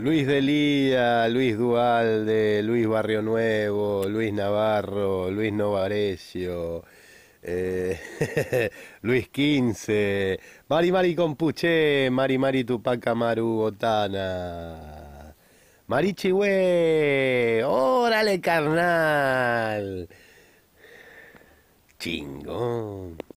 Luis Delía, Luis Dualde, Luis Barrio Nuevo, Luis Navarro, Luis Novarecio, eh, Luis XV, Mari Mari Compuche, Mari Mari Tupac Amaru Botana, Mari Chihue, órale carnal, chingón.